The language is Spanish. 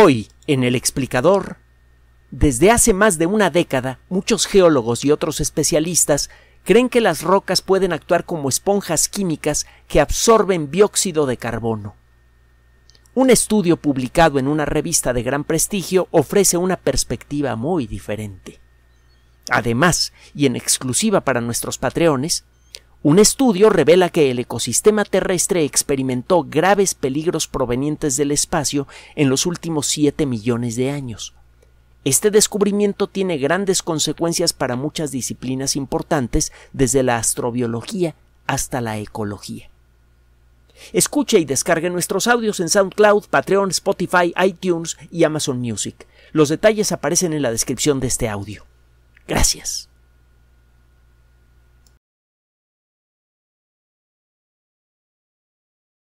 Hoy, en el explicador, desde hace más de una década, muchos geólogos y otros especialistas creen que las rocas pueden actuar como esponjas químicas que absorben dióxido de carbono. Un estudio publicado en una revista de gran prestigio ofrece una perspectiva muy diferente. Además, y en exclusiva para nuestros patreones, un estudio revela que el ecosistema terrestre experimentó graves peligros provenientes del espacio en los últimos 7 millones de años. Este descubrimiento tiene grandes consecuencias para muchas disciplinas importantes, desde la astrobiología hasta la ecología. Escuche y descargue nuestros audios en SoundCloud, Patreon, Spotify, iTunes y Amazon Music. Los detalles aparecen en la descripción de este audio. Gracias.